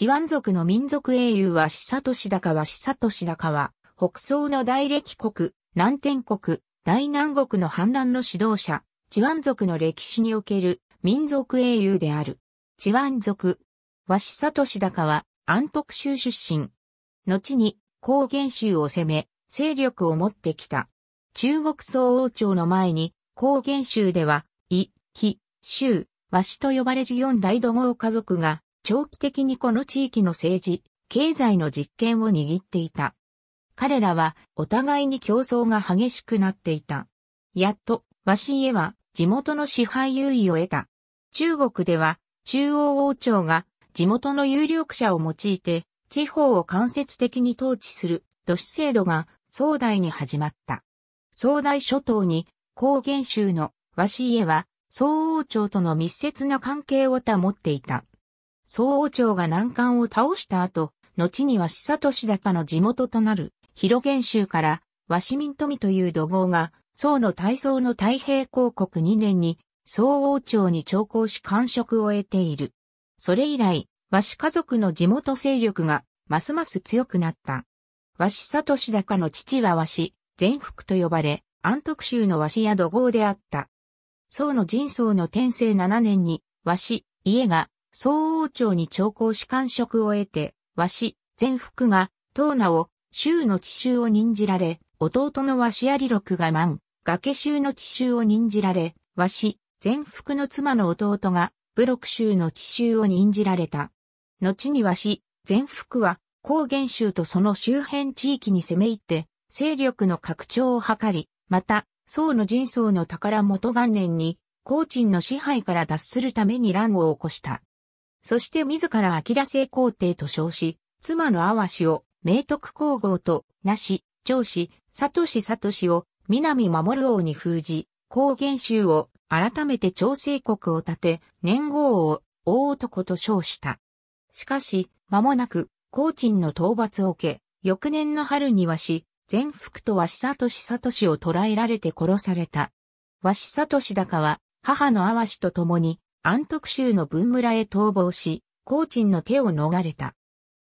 チワン族の民族英雄はシサトシダカはシサトシダカは、北宋の大歴国、南天国、大南国の反乱の指導者、チワン族の歴史における民族英雄である。チワン族、はシサトシダカは、安徳州出身。後に、高原州を攻め、勢力を持ってきた。中国総王朝の前に、高原州では、イ、キ、州、和氏と呼ばれる四大土豪家族が長期的にこの地域の政治、経済の実権を握っていた。彼らはお互いに競争が激しくなっていた。やっと、ワシ家は地元の支配優位を得た。中国では中央王朝が地元の有力者を用いて地方を間接的に統治する都市制度が壮大に始まった。壮大諸島に高原州のワシ家は総王朝との密接な関係を保っていた。総王朝が難関を倒した後、後には久利高の地元となる広元州から和市民富という土豪が、宋の大宋の太平公国2年に宋王朝に長考し官職を得ている。それ以来、和氏家族の地元勢力がますます強くなった。和氏里志高の父は和氏、全福と呼ばれ、安徳州の和氏や土豪であった。宋の人宗の天正7年に、和氏、家が総王朝に朝貢士官職を得て、和氏、全福が、東名を、州の地州を任じられ、弟の和氏有六が満、崖州の地州を任じられ、和氏、全福の妻の弟が、武六州の地州を任じられた。後に和氏、全福は、高原州とその周辺地域に攻め入って、勢力の拡張を図り、また、宋の人宗の宝元元年に、高鎮の支配から脱するために乱を起こした。そして自ら明田聖皇帝と称し、妻の阿氏を明徳皇后と、なし、長子、佐藤氏佐藤氏を南守王に封じ、高原州を改めて朝政国を建て、年号を大男と称した。しかし、間もなく、高鎮の討伐を受け、翌年の春にはし、全福と鷲し氏里氏を捕らえられて殺された。鷲里氏かは、母の阿と共に、安徳州の文村へ逃亡し、高鎮の手を逃れた。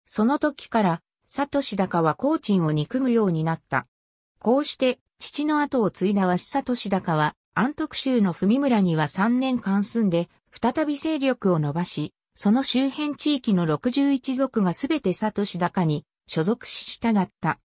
その時から、佐都市高は高鎮を憎むようになった。こうして、父の後を継いだ鷲佐トシ高は、安徳州の文村には3年間住んで、再び勢力を伸ばし、その周辺地域の61族がすべて佐都市高に所属し従った。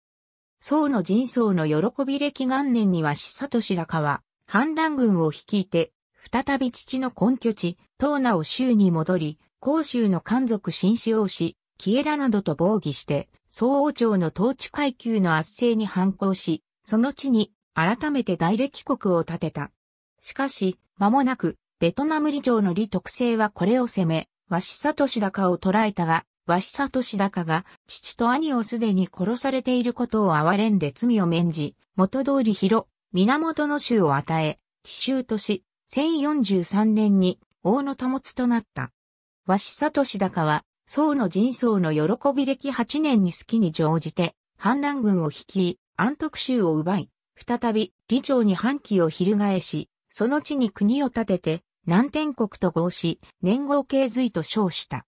宋の人相の喜び歴元年には佐都市高は、反乱軍を率いて、再び父の根拠地、東名を州に戻り、甲州の漢族新使用し、キエラなどと防御して、総王朝の統治階級の圧政に反抗し、その地に改めて大歴国を建てた。しかし、間もなく、ベトナム理城の李特政はこれを攻め、鷲里氏高を捕らえたが、鷲里氏高が父と兄をすでに殺されていることを憐れんで罪を免じ、元通り広、源の州を与え、地州とし、1043年に大野保となった。鷲里高は、宋の人宗の喜び歴8年に好きに乗じて、反乱軍を率い、安徳州を奪い、再び、李朝に反旗を翻し、その地に国を建てて、南天国と合し、年号経随と称した。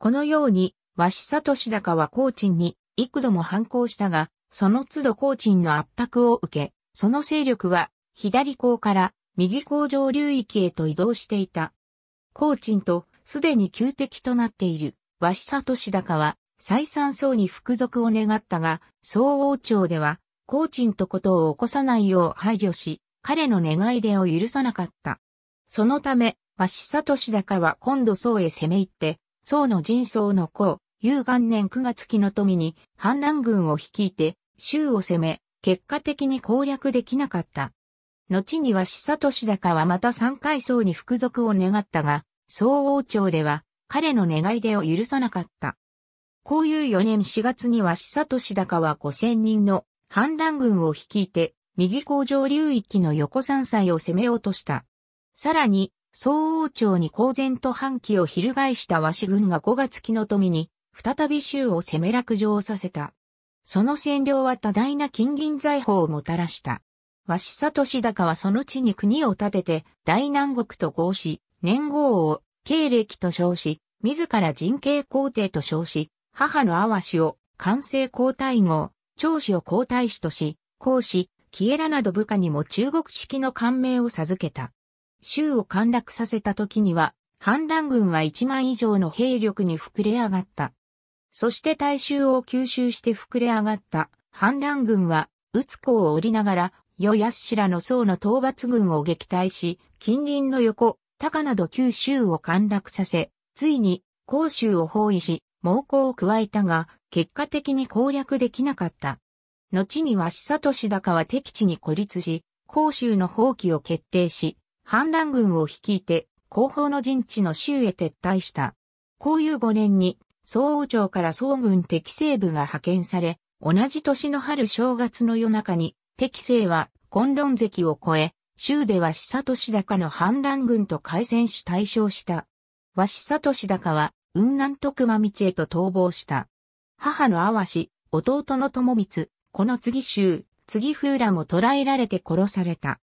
このように、鷲里高は高鎮に幾度も反抗したが、その都度高鎮の圧迫を受け、その勢力は、左港から右工場流域へと移動していた。高鎮とすでに旧敵となっている鷲里氏高は再三層に服属を願ったが、総王朝では高鎮とことを起こさないよう配慮し、彼の願い出を許さなかった。そのため、鷲里氏高は今度宋へ攻め入って、宋の人宗の子、有元年9月期の富に反乱軍を率いて、州を攻め、結果的に攻略できなかった。後には久利高はまた三階層に服属を願ったが、総王朝では彼の願い出を許さなかった。こういう4年4月には久利高は5000人の反乱軍を率いて、右工場流域の横山菜を攻め落とした。さらに、総王朝に公然と反旗を翻した和紙軍が5月木の富に、再び州を攻め落城させた。その占領は多大な金銀財宝をもたらした。鷲里氏高はその地に国を建てて、大南国と合し、年号を、経歴と称し、自ら人形皇帝と称し、母の阿波を、完成皇太后、長子を皇太子とし、皇子、キエラなど部下にも中国式の官名を授けた。州を陥落させた時には、反乱軍は1万以上の兵力に膨れ上がった。そして大衆を吸収して膨れ上がった反乱軍は、打つ子を降りながら与安らの僧の討伐軍を撃退し、近隣の横、高など九州を陥落させ、ついに、甲州を包囲し、猛攻を加えたが、結果的に攻略できなかった。後に鷲里氏高は敵地に孤立し、甲州の放棄を決定し、反乱軍を率いて、後方の陣地の州へ撤退した。こういう5年に、総王朝から総軍敵西部が派遣され、同じ年の春正月の夜中に、適正は、混論関を越え、州では久都市高の反乱軍と改戦し対象した。和久都市高は、雲南徳間道へと逃亡した。母の淡し、弟の友光、この次州、次風らも捕らえられて殺された。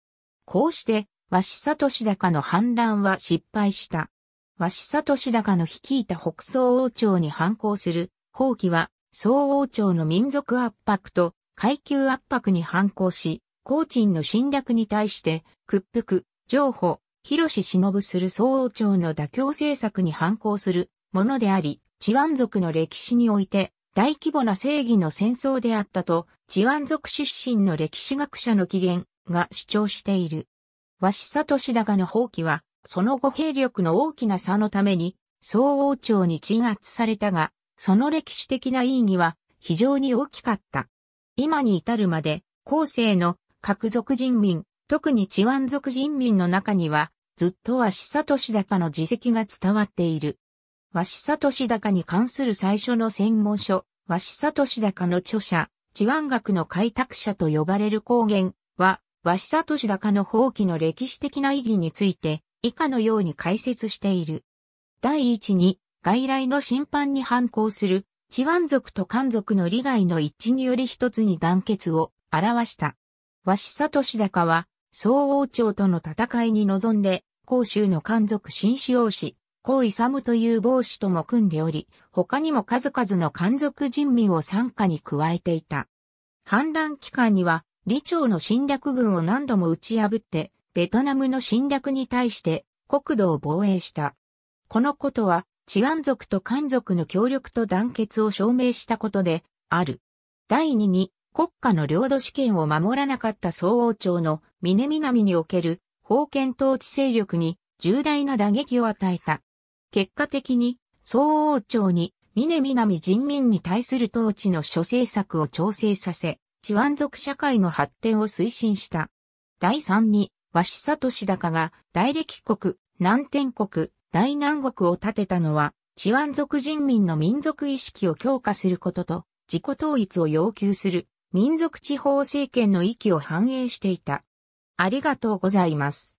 こうして、和久都市高の反乱は失敗した。和久都市高の率いた北総王朝に反抗する、放棄は、総王朝の民族圧迫と階級圧迫に反抗し、高鎮の侵略に対して屈服、譲歩、広志忍する総王朝の妥協政策に反抗するものであり、チワン族の歴史において大規模な正義の戦争であったと、チワン族出身の歴史学者の起源が主張している。鷲里氏高の放棄は、その後兵力の大きな差のために、総王朝に鎮圧されたが、その歴史的な意義は非常に大きかった。今に至るまで、後世の各族人民、特に治安族人民の中には、ずっと鷲里氏高の自責が伝わっている。鷲里氏高に関する最初の専門書、鷲里氏高の著者、治安学の開拓者と呼ばれる高原は、鷲里氏高の放棄の歴史的な意義について、以下のように解説している。第一に、外来の審判に反抗するチワン族と漢族の利害の一致により一つに団結を表した。和志里氏高は、総王朝との戦いに臨んで、甲州の漢族新使王氏、高勇という帽子とも組んでおり、他にも数々の漢族人民を参加に加えていた。反乱期間には、李朝の侵略軍を何度も打ち破って、ベトナムの侵略に対して国土を防衛した。このことは、治安族と漢族の協力と団結を証明したことで、ある。第二に、国家の領土主権を守らなかった総王朝の峰南における封建統治勢力に重大な打撃を与えた。結果的に、総王朝に峰南人民に対する統治の諸政策を調整させ、治安族社会の発展を推進した。第三に、志里氏高が大歴国、南天国、大南国を建てたのは、チワン族人民の民族意識を強化することと、自己統一を要求する民族地方政権の域を反映していた。ありがとうございます。